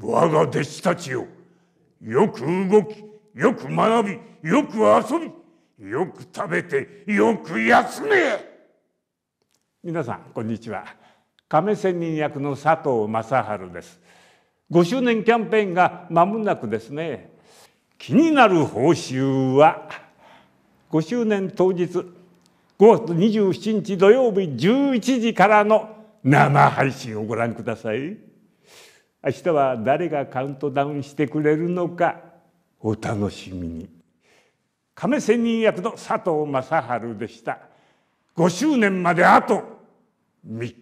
我が弟子たちよよく動きよく学びよく遊びよく食べてよく休め皆さんこんにちは亀仙人役の佐藤正治です5周年キャンペーンがまもなくですね気になる報酬は5周年当日5月27日土曜日11時からの生配信をご覧ください。明日は誰がカウントダウンしてくれるのかお楽しみに亀仙人役の佐藤正治でした5周年まであと3日